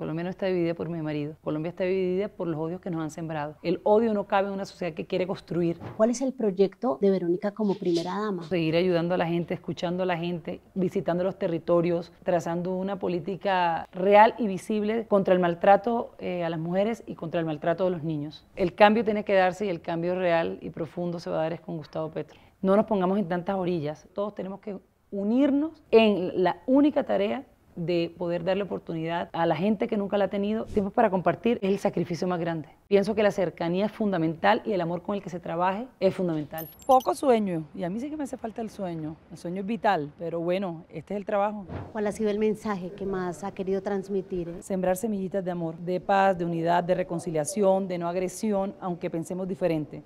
Colombia no está dividida por mi marido. Colombia está dividida por los odios que nos han sembrado. El odio no cabe en una sociedad que quiere construir. ¿Cuál es el proyecto de Verónica como primera dama? Seguir ayudando a la gente, escuchando a la gente, visitando los territorios, trazando una política real y visible contra el maltrato eh, a las mujeres y contra el maltrato de los niños. El cambio tiene que darse y el cambio real y profundo se va a dar es con Gustavo Petro. No nos pongamos en tantas orillas. Todos tenemos que unirnos en la única tarea de poder darle oportunidad a la gente que nunca la ha tenido, Tiempo para compartir, es el sacrificio más grande. Pienso que la cercanía es fundamental y el amor con el que se trabaje es fundamental. Poco sueño, y a mí sí que me hace falta el sueño. El sueño es vital, pero bueno, este es el trabajo. ¿Cuál ha sido el mensaje que más ha querido transmitir? Sembrar semillitas de amor, de paz, de unidad, de reconciliación, de no agresión, aunque pensemos diferente.